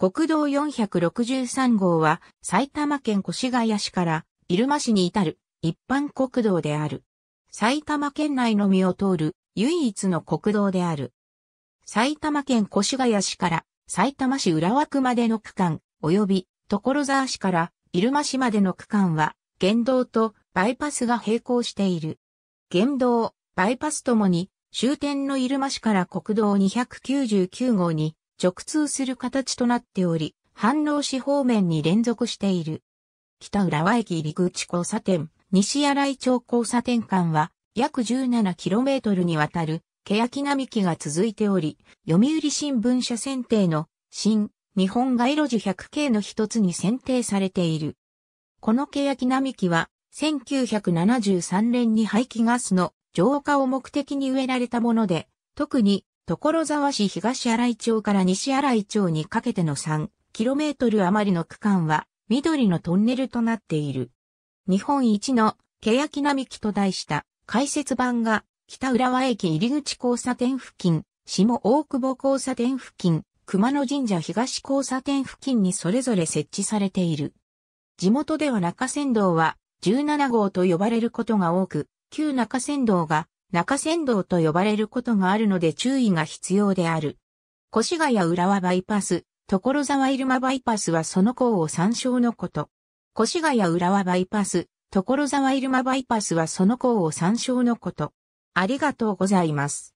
国道463号は埼玉県越谷市から入間市に至る一般国道である。埼玉県内のみを通る唯一の国道である。埼玉県越谷市から埼玉市浦和区までの区間及び所沢市から入間市までの区間は原道とバイパスが並行している。原道、バイパスともに終点の入間市から国道299号に直通する形となっており、反応し方面に連続している。北浦和駅入口交差点、西新井町交差点間は、約 17km にわたる、欅並木が続いており、読売新聞社選定の、新、日本街路樹1 0 0系の一つに選定されている。この欅並木は、1973年に排気ガスの浄化を目的に植えられたもので、特に所沢市東新井町から西新井町にかけての 3km 余りの区間は緑のトンネルとなっている。日本一の欅並木と題した解説版が北浦和駅入口交差点付近、下大久保交差点付近、熊野神社東交差点付近にそれぞれ設置されている。地元では中山道は17号と呼ばれることが多く、旧中山道が中山道と呼ばれることがあるので注意が必要である。越谷浦和バイパス、所沢入間バイパスはその項を参照のこと。越谷浦和バイパス、所沢入間バイパスはその項を参照のこと。ありがとうございます。